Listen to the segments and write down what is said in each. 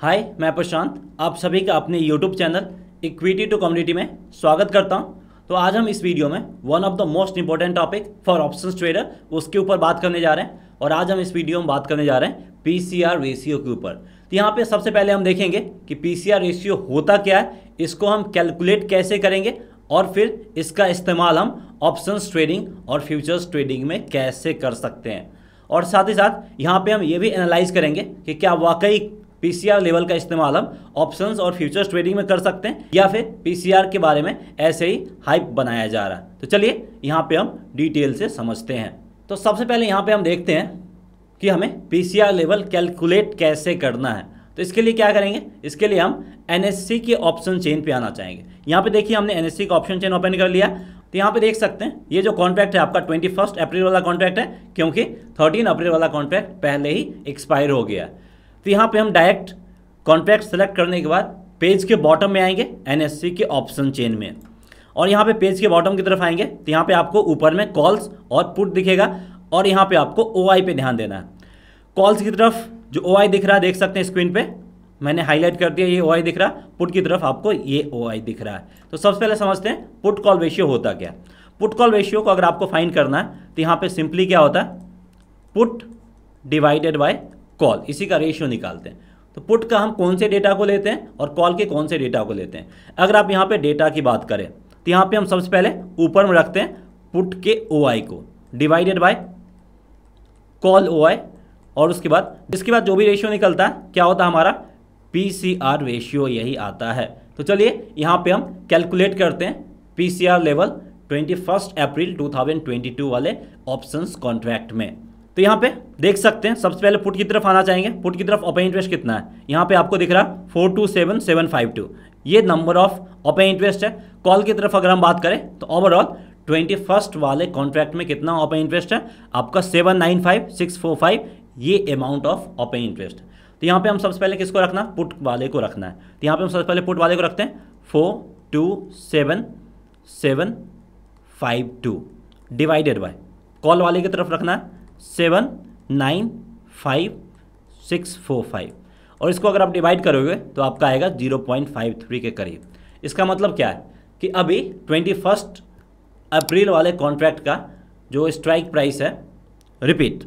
हाय मैं प्रशांत आप सभी का अपने YouTube channel equity to community में स्वागत करता हूं तो आज हम इस वीडियो में one of the most important topic for options trader उसके ऊपर बात करने जा रहे हैं और आज हम इस वीडियो में बात करने जा रहे हैं पी सी आर रेशियो के ऊपर तो यहाँ पे सबसे पहले हम देखेंगे कि पी सी आर रेशियो होता क्या है इसको हम कैलकुलेट कैसे करेंगे और फिर इसका इस्तेमाल हम ऑप्शन ट्रेडिंग और फ्यूचर्स ट्रेडिंग में कैसे कर सकते हैं और साथ ही साथ यहाँ पे हम ये भी एनालाइज करेंगे कि क्या वाकई पीसीआर लेवल का इस्तेमाल हम ऑप्शंस और फ्यूचर्स ट्रेडिंग में कर सकते हैं या फिर पीसीआर के बारे में ऐसे ही हाइप बनाया जा रहा है तो चलिए यहाँ पे हम डिटेल से समझते हैं तो सबसे पहले यहाँ पे हम देखते हैं कि हमें पीसीआर लेवल कैलकुलेट कैसे करना है तो इसके लिए क्या करेंगे इसके लिए हम एन के ऑप्शन चेन पर आना चाहेंगे यहाँ पर देखिए हमने एन का ऑप्शन चेन ओपन कर लिया तो यहाँ पे देख सकते हैं ये जो कॉन्ट्रैक्ट है आपका ट्वेंटी फर्स्ट अप्रैल वाला कॉन्ट्रैक्ट है क्योंकि थर्टीन अप्रैल वाला कॉन्ट्रैक्ट पहले ही एक्सपायर हो गया है तो यहाँ पे हम डायरेक्ट कॉन्ट्रैक्ट सेलेक्ट करने के बाद पेज के बॉटम में आएंगे एनएससी के ऑप्शन चेन में और यहाँ पे पेज के बॉटम की तरफ आएंगे तो यहाँ पे आपको ऊपर में कॉल्स और पुट दिखेगा और यहाँ पे आपको ओ पे ध्यान देना है कॉल्स की तरफ जो ओ दिख रहा है देख सकते हैं स्क्रीन पे मैंने हाईलाइट कर दिया ये ओ दिख रहा पुट की तरफ आपको ये ओ दिख रहा है तो सबसे पहले समझते हैं पुट कॉल रेशियो होता क्या पुट कॉल रेशियो को अगर आपको फाइंड करना है तो यहाँ पे सिंपली क्या होता है पुट डिवाइडेड बाय कॉल इसी का रेशियो निकालते हैं तो पुट का हम कौन से डेटा को लेते हैं और कॉल के कौन से डेटा को लेते हैं अगर आप यहाँ पे डेटा की बात करें तो यहाँ पे हम सबसे पहले ऊपर में रखते हैं पुट के ओ को डिवाइडेड बाय कॉल ओ और उसके बाद इसके बाद जो भी रेशियो निकलता है क्या होता है हमारा पी सी आर रेशियो यही आता है तो चलिए यहाँ पे हम कैलकुलेट करते हैं P C R level twenty first April two thousand twenty two वाले ऑप्शन कॉन्ट्रैक्ट में तो यहाँ पे देख सकते हैं सबसे पहले पुट की तरफ आना चाहेंगे पुट की तरफ ओपन इंटरेस्ट कितना है यहाँ पे आपको दिख रहा four two seven seven five two ये नंबर ऑफ ओपन इंटरेस्ट है कॉल की तरफ अगर हम बात करें तो ओवरऑल ट्वेंटी फर्स्ट वाले कॉन्ट्रैक्ट में कितना ओपन इंटरेस्ट है आपका seven nine five six four five ये अमाउंट ऑफ ओपन इंटरेस्ट तो यहाँ पे हम सबसे पहले किसको रखना पुट वाले को रखना है तो यहाँ पे हम सबसे पहले पुट वाले को रखते हैं four two seven seven five two divided by call वाले की तरफ रखना है seven nine five six four five और इसको अगर आप डिवाइड करोगे तो आपका आएगा जीरो पॉइंट फाइव थ्री के करीब इसका मतलब क्या है कि अभी ट्वेंटी फर्स्ट अप्रैल वाले कॉन्ट्रैक्ट का जो स्ट्राइक प्राइस है रिपीट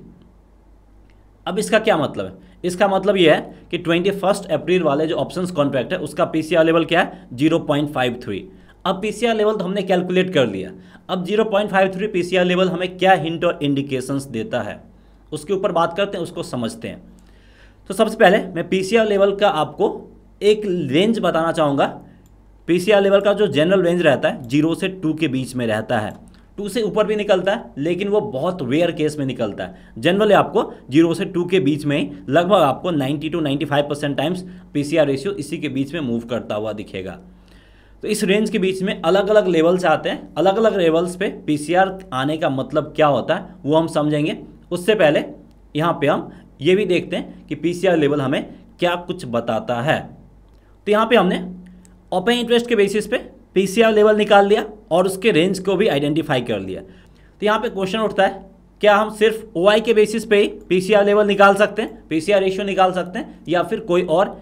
अब इसका क्या मतलब है इसका मतलब यह है कि ट्वेंटी फर्स्ट अप्रैल वाले जो ऑप्शन कॉन्ट्रैक्ट है उसका पी लेवल क्या है जीरो पॉइंट फाइव थ्री अब पी लेवल तो हमने कैलकुलेट कर लिया अब 0.53 पॉइंट लेवल हमें क्या हिंट और इंडिकेशंस देता है उसके ऊपर बात करते हैं उसको समझते हैं तो सबसे पहले मैं पी लेवल का आपको एक रेंज बताना चाहूँगा पी लेवल का जो जनरल रेंज रहता है जीरो से टू के बीच में रहता है टू से ऊपर भी निकलता है लेकिन वो बहुत रेयर केस में निकलता है जनरली आपको जीरो से टू के बीच में ही लगभग आपको ninety to five percent times P ratio इसी के बीच में मूव करता हुआ दिखेगा तो इस रेंज के बीच में अलग अलग लेवल्स आते हैं अलग अलग लेवल्स पे पीसीआर आने का मतलब क्या होता है वो हम समझेंगे उससे पहले यहाँ पे हम ये भी देखते हैं कि पीसीआर लेवल हमें क्या कुछ बताता है तो यहाँ पे हमने ओपन इंटरेस्ट के बेसिस पे पीसीआर लेवल निकाल लिया और उसके रेंज को भी आइडेंटिफाई कर लिया तो यहाँ पर क्वेश्चन उठता है क्या हम सिर्फ ओ के बेसिस पे ही पीसीआर लेवल निकाल सकते हैं पीसीआर रेशियो निकाल सकते हैं या फिर कोई और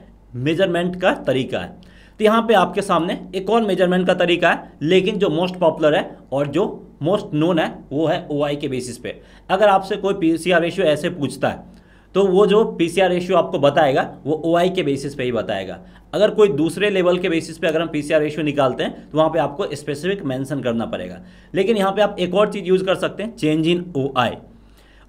मेजरमेंट का तरीका है तो यहाँ पे आपके सामने एक और मेजरमेंट का तरीका है लेकिन जो मोस्ट पॉपुलर है और जो मोस्ट नोन है वो है ओ के बेसिस पे अगर आपसे कोई पी रेशियो ऐसे पूछता है तो वो जो पी रेशियो आपको बताएगा वो ओ के बेसिस पे ही बताएगा अगर कोई दूसरे लेवल के बेसिस पे अगर हम पी रेशियो निकालते हैं तो वहाँ पे आपको स्पेसिफिक मेंशन करना पड़ेगा लेकिन यहाँ पे आप एक और चीज़ यूज़ कर सकते हैं चेंज इन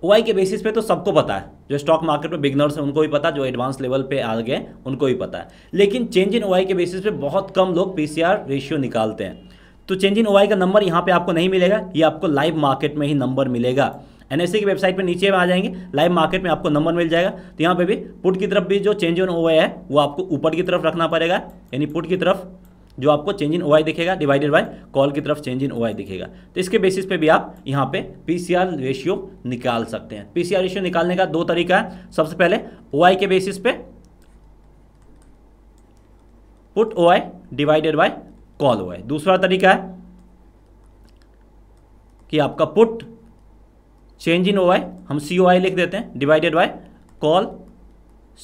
ओ आई के बेसिस पे तो सबको पता है जो स्टॉक मार्केट में बिगनर्स हैं उनको भी पता जो एडवांस लेवल पे आ गए उनको भी पता है लेकिन चेंज इन ओआई के बेसिस पे बहुत कम लोग पीसीआर रेशियो निकालते हैं तो चेंज इन ओआई का नंबर यहाँ पे आपको नहीं मिलेगा ये आपको लाइव मार्केट में ही नंबर मिलेगा एन e की वेबसाइट पर नीचे में आ जाएंगे लाइव मार्केट में आपको नंबर मिल जाएगा तो यहाँ पे भी पुट की तरफ भी जो चेंज इन ओ है वो आपको ऊपर की तरफ रखना पड़ेगा यानी पुट की तरफ जो आपको चेंज इन ओ दिखेगा डिवाइडेड बाय कॉल की तरफ चेंज इन ओ दिखेगा तो इसके बेसिस पे भी आप यहाँ पे पी रेशियो निकाल सकते हैं पी रेशियो निकालने का दो तरीका है सबसे पहले ओ के बेसिस पे put O divided by call O दूसरा तरीका है कि आपका पुट चेंज इन ओ हम सी लिख देते हैं divided by call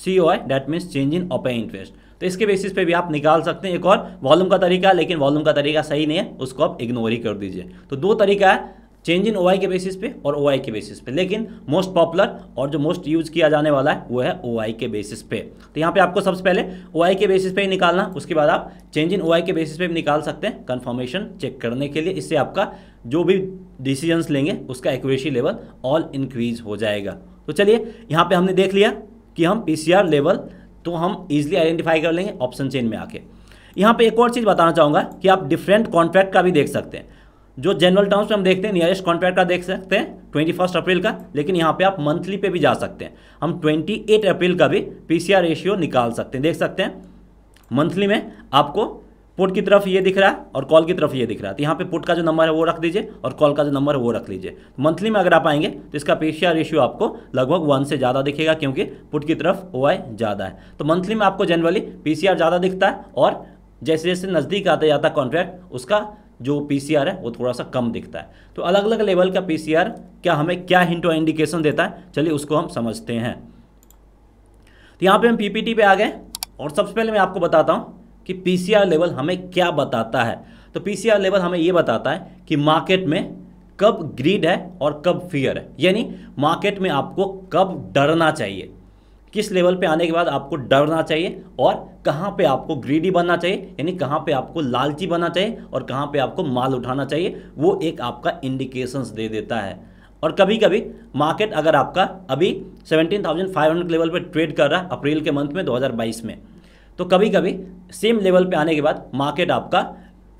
C O I that means change in open interest तो इसके बेसिस पे भी आप निकाल सकते हैं एक और वॉल्यूम का तरीका लेकिन वॉल्यूम का तरीका सही नहीं है उसको आप इग्नोर ही कर दीजिए तो दो तरीका है चेंज इन ओ के बेसिस पे और ओ के बेसिस पे लेकिन मोस्ट पॉपुलर और जो मोस्ट यूज किया जाने वाला है वो है ओ के बेसिस पे तो यहाँ पे आपको सबसे पहले ओ के बेसिस पे ही निकालना उसके बाद आप चेंज इन ओ के बेसिस पे भी निकाल सकते हैं कंफर्मेशन चेक करने के लिए इससे आपका जो भी डिसीजंस लेंगे उसका एक्यूरेसी लेवल ऑल इंक्रीज हो जाएगा तो चलिए यहाँ पर हमने देख लिया कि हम पी लेवल तो हम इजिली आइडेंटिफाई कर लेंगे ऑप्शन चेन में आके यहाँ पे एक और चीज़ बताना चाहूँगा कि आप डिफरेंट कॉन्ट्रैक्ट का भी देख सकते हैं जो जनरल टर्म्स में हम देखते हैं नियरेस्ट कॉन्ट्रैक्ट का देख सकते हैं ट्वेंटी फर्स्ट अप्रैल का लेकिन यहाँ पे आप मंथली पे भी जा सकते हैं हम ट्वेंटी एट अप्रैल का भी पीसीआर रेशियो निकाल सकते हैं देख सकते हैं मंथली में आपको पुट की तरफ ये दिख रहा है और कॉल की तरफ ये दिख रहा है तो यहाँ पे पुट का जो नंबर है वो रख दीजिए और कॉल का जो नंबर है वो रख लीजिए मंथली में अगर आप आएंगे तो इसका पेशिया रेशियो आपको लगभग वन से ज़्यादा दिखेगा क्योंकि पुट की तरफ ओ ज़्यादा है तो मंथली में आपको जनरली पी ज़्यादा दिखता है और जैसे जैसे नज़दीक आता जाता कॉन्ट्रैक्ट उसका जो पी है वो थोड़ा सा कम दिखता है तो अलग अलग लेवल का पी क्या हमें क्या हिंट और इंडिकेशन देता है चलिए उसको हम समझते हैं तो यहाँ पर हम पीपीटी पे आ गए और सबसे पहले मैं आपको बताता हूँ कि पीसीआर लेवल हमें क्या बताता है तो पीसीआर लेवल हमें ये बताता है कि मार्केट में कब ग्रीड है और कब फियर है यानी मार्केट में आपको कब डरना चाहिए किस लेवल पे आने के बाद आपको डरना चाहिए और कहाँ पे आपको ग्रीडी बनना चाहिए यानी कहाँ पे आपको लालची बनना चाहिए और कहाँ पे आपको माल उठाना चाहिए वो एक आपका इंडिकेशंस दे देता है और कभी कभी मार्केट अगर आपका अभी 17,500 लेवल पर ट्रेड कर रहा है अप्रैल के मंथ में 2022 में तो कभी कभी सेम लेवल पे आने के बाद मार्केट आपका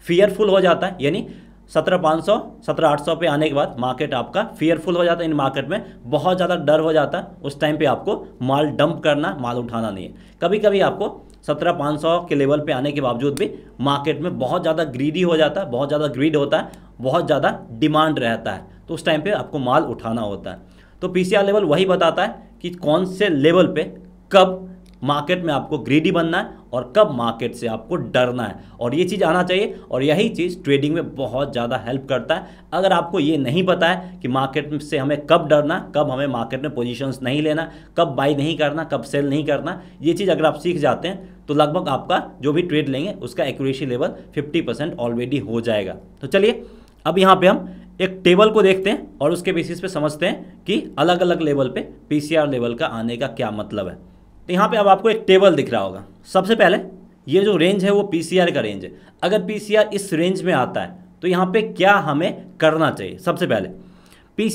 फियरफुल हो जाता है यानी सत्रह पाँच सौ सत्रह आठ सौ पे आने के बाद मार्केट आपका फियरफुल हो जाता है इन मार्केट में बहुत ज़्यादा डर हो जाता है उस टाइम पे आपको माल डंप करना माल उठाना नहीं है कभी कभी आपको सत्रह पाँच सौ के लेवल पे आने के बावजूद भी मार्केट में बहुत ज़्यादा ग्रीडी हो जाता है बहुत ज़्यादा ग्रीड होता है बहुत ज़्यादा डिमांड रहता है तो उस टाइम पर आपको माल उठाना होता है तो पी लेवल वही बताता है कि कौन से लेवल पर कब मार्केट में आपको ग्रीडी बनना है और कब मार्केट से आपको डरना है और ये चीज़ आना चाहिए और यही चीज़ ट्रेडिंग में बहुत ज़्यादा हेल्प करता है अगर आपको ये नहीं पता है कि मार्केट से हमें कब डरना कब हमें मार्केट में पोजीशंस नहीं लेना कब बाई नहीं करना कब सेल नहीं करना ये चीज़ अगर आप सीख जाते हैं तो लगभग आपका जो भी ट्रेड लेंगे उसका accuracy level fifty percent already हो जाएगा तो चलिए अब यहाँ पर हम एक टेबल को देखते हैं और उसके बेसिस पे समझते हैं कि अलग अलग लेवल पे पीसीआर लेवल का आने का क्या मतलब है तो यहाँ पे अब आपको एक टेबल दिख रहा होगा सबसे पहले ये जो रेंज है वो पी का रेंज है अगर पी इस रेंज में आता है तो यहाँ पे क्या हमें करना चाहिए सबसे पहले पी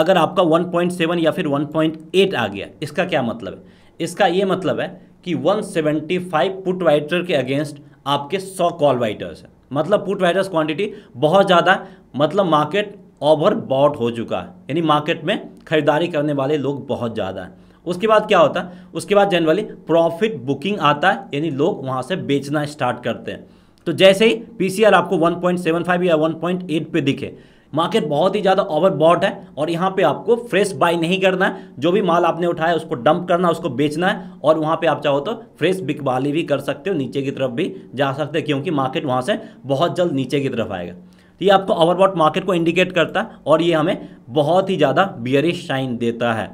अगर आपका 1.7 या फिर 1.8 आ गया इसका क्या मतलब है इसका ये मतलब है कि 175 पुट वाइटर के अगेंस्ट आपके 100 कॉल वाइटर्स है मतलब पुट वाइटर्स क्वांटिटी बहुत ज़्यादा है मतलब मार्केट ओवर बॉट हो चुका है यानी मार्केट में खरीदारी करने वाले लोग बहुत ज़्यादा हैं उसके बाद क्या होता है उसके बाद जनरली प्रॉफिट बुकिंग आता है यानी लोग वहाँ से बेचना स्टार्ट करते हैं तो जैसे ही पी आपको 1.75 या 1.8 पे दिखे मार्केट बहुत ही ज़्यादा ओवरबॉट है और यहाँ पे आपको फ्रेश बाई नहीं करना है जो भी माल आपने उठाया उसको डंप करना उसको बेचना है और वहाँ पे आप चाहो तो फ्रेश बिकवाली भी कर सकते हो नीचे की तरफ भी जा सकते हो क्योंकि मार्केट वहाँ से बहुत जल्द नीचे की तरफ आएगा तो ये आपको ओवरबॉट मार्केट को इंडिकेट करता है और ये हमें बहुत ही ज़्यादा बियरिश शाइन देता है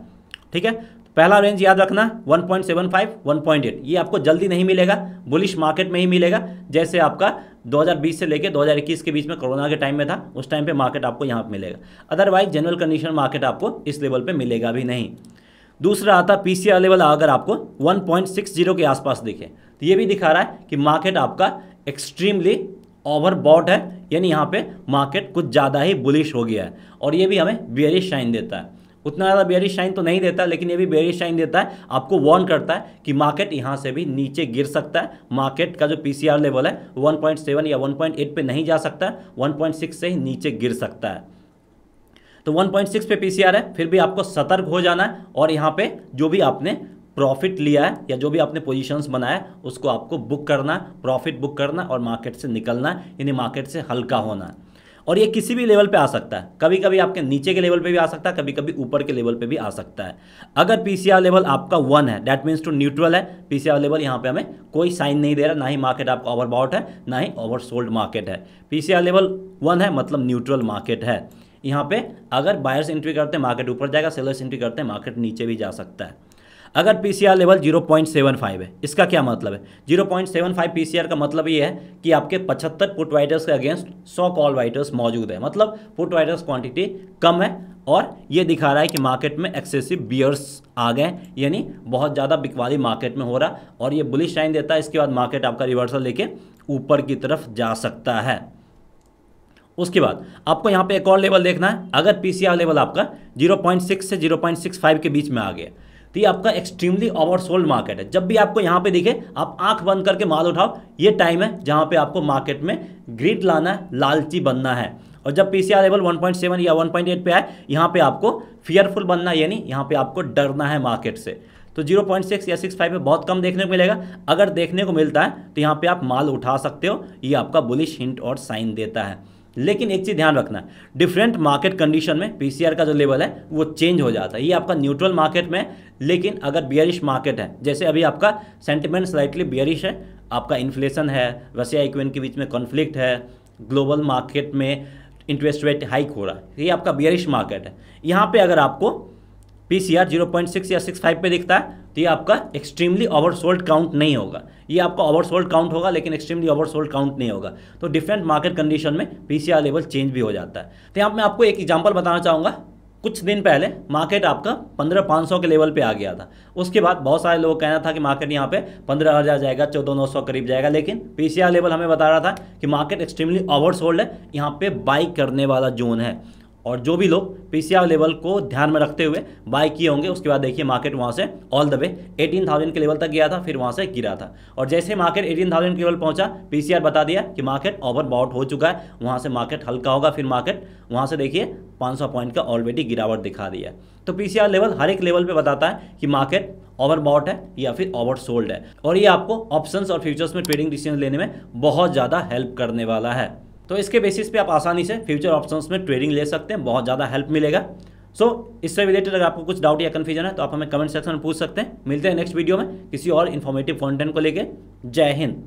ठीक है पहला रेंज याद रखना 1.75 1.8 ये आपको जल्दी नहीं मिलेगा बुलिश मार्केट में ही मिलेगा जैसे आपका 2020 से लेकर 2021 के बीच में कोरोना के टाइम में था उस टाइम पे मार्केट आपको यहाँ पर मिलेगा अदरवाइज जनरल कंडीशन मार्केट आपको इस लेवल पे मिलेगा भी नहीं दूसरा आता पी सी लेवल अगर आपको 1.60 के आसपास दिखे तो ये भी दिखा रहा है कि मार्केट आपका एक्सट्रीमली ओवरबॉट है यानी यहाँ पर मार्केट कुछ ज़्यादा ही बुलिश हो गया है और ये भी हमें वेरी शाइन देता है उतना ज़्यादा बेरी शाइन तो नहीं देता लेकिन ये भी बेरी शाइन देता है आपको वॉर्न करता है कि मार्केट यहाँ से भी नीचे गिर सकता है मार्केट का जो पी लेवल है 1.7 या 1.8 पे नहीं जा सकता है 1.6 से ही नीचे गिर सकता है तो 1.6 पे पीसीआर है फिर भी आपको सतर्क हो जाना है और यहाँ पे जो भी आपने प्रॉफिट लिया है या जो भी आपने पोजीशंस बनाया है उसको आपको बुक करना प्रॉफिट बुक करना और मार्केट से निकलना यानी मार्केट से हल्का होना है और ये किसी भी लेवल पे आ सकता है कभी कभी आपके नीचे के लेवल पे भी आ सकता है कभी कभी ऊपर के लेवल पे भी आ सकता है अगर पीसीआर लेवल आपका वन है डैट मीन्स टू न्यूट्रल है पीसीआर लेवल यहाँ पे हमें कोई साइन नहीं दे रहा ना ही मार्केट आपका ओवरबॉट है ना ही ओवरसोल्ड मार्केट है पीसीआर लेवल वन है मतलब न्यूट्रल मार्केट है यहाँ पे अगर बायर्स एंट्री करते हैं मार्केट ऊपर जाएगा सेलर्स एंट्री करते हैं मार्केट नीचे भी जा सकता है अगर पीसीआर लेवल 0.75 है इसका क्या मतलब है 0.75 पीसीआर का मतलब ये है कि आपके 75 पुट वाइटर्स के अगेंस्ट 100 कॉल वाइटर्स मौजूद है मतलब पुट वाइटर्स क्वांटिटी कम है और ये दिखा रहा है कि मार्केट में एक्सेसिव बियर्स आ गए यानी बहुत ज़्यादा बिकवाली मार्केट में हो रहा और ये बुलिश टाइम देता है इसके बाद मार्केट आपका रिवर्सल लेके ऊपर की तरफ जा सकता है उसके बाद आपको यहाँ पे एक और लेवल देखना है अगर पीसीआर लेवल आपका 0.6 से 0.65 के बीच में आ गया तो ये आपका एक्सट्रीमली ओवरसोल्ड मार्केट है जब भी आपको यहाँ पे दिखे आप आंख बंद करके माल उठाओ ये टाइम है जहाँ पे आपको मार्केट में ग्रिड लाना है लालची बनना है और जब पी लेवल 1.7 या 1.8 पे आए यहाँ पे आपको फियरफुल बनना यानी यहाँ पे आपको डरना है मार्केट से तो 0.6 या 6.5 में बहुत कम देखने को मिलेगा अगर देखने को मिलता है तो यहाँ पे आप माल उठा सकते हो ये आपका बुलिश हिंट और साइन देता है लेकिन एक चीज़ ध्यान रखना डिफरेंट मार्केट कंडीशन में पीसीआर का जो लेवल है वो चेंज हो जाता है ये आपका न्यूट्रल मार्केट में लेकिन अगर बियरिश मार्केट है जैसे अभी आपका सेंटिमेंट स्लाइटली बियरिश है आपका इन्फ्लेशन है रसिया इक्वेन के बीच में कॉन्फ्लिक्ट है ग्लोबल मार्केट में इंटरेस्ट रेट हाइक हो रहा है ये आपका बियरिश मार्केट है यहाँ पर अगर आपको P C R zero point six या सिक्स फाइव पे दिखता है तो ये आपका एक्सट्रीमली ओवरसोल्ड काउंट नहीं होगा ये आपका ओवरसोल्ड काउंट होगा लेकिन एक्सट्रीमली ओवरसोल्ड काउंट नहीं होगा तो डिफरेंट मार्केट कंडीशन में P C R level change भी हो जाता है तो यहाँ मैं आपको एक एग्जाम्पल बताना चाहूँगा कुछ दिन पहले मार्केट आपका पंद्रह पाँच सौ के लेवल पे आ गया था उसके बाद बहुत सारे लोग कहना था कि मार्केट यहाँ पे पंद्रह हज़ार जाएगा चौदह नौ सौ करीब जाएगा लेकिन पीसीआर लेवल हमें बता रहा था कि मार्केट एक्सट्रीमली ओवरसोल्ड है यहाँ पे बाई करने वाला जोन है और जो भी लोग पीसीआर लेवल को ध्यान में रखते हुए बाय किए होंगे उसके बाद देखिए मार्केट वहाँ से ऑल द वे 18,000 के लेवल तक गया था फिर वहाँ से गिरा था और जैसे मार्केट 18,000 के लेवल पहुँचा पीसीआर बता दिया कि मार्केट ओवर बाउट हो चुका है वहाँ से मार्केट हल्का होगा फिर मार्केट वहाँ से देखिए 500 पॉइंट का ऑलरेडी गिरावट दिखा दिया तो पी लेवल हर एक लेवल पर बताता है कि मार्केट ओवरबाउट है या फिर ओवर सोल्ड है और ये आपको ऑप्शन और फ्यूचर्स में ट्रेडिंग डिसीजन लेने में बहुत ज़्यादा हेल्प करने वाला है तो इसके बेसिस पे आप आसानी से फ्यूचर ऑप्शंस में ट्रेडिंग ले सकते हैं बहुत ज़्यादा हेल्प मिलेगा सो so, इससे रिलेटेड अगर आपको कुछ डाउट या कन्फ्यूजन है तो आप हमें कमेंट सेक्शन में पूछ सकते हैं मिलते हैं नेक्स्ट वीडियो में किसी और इन्फॉर्मेटिव कॉन्टेंट को लेकर जय हिंद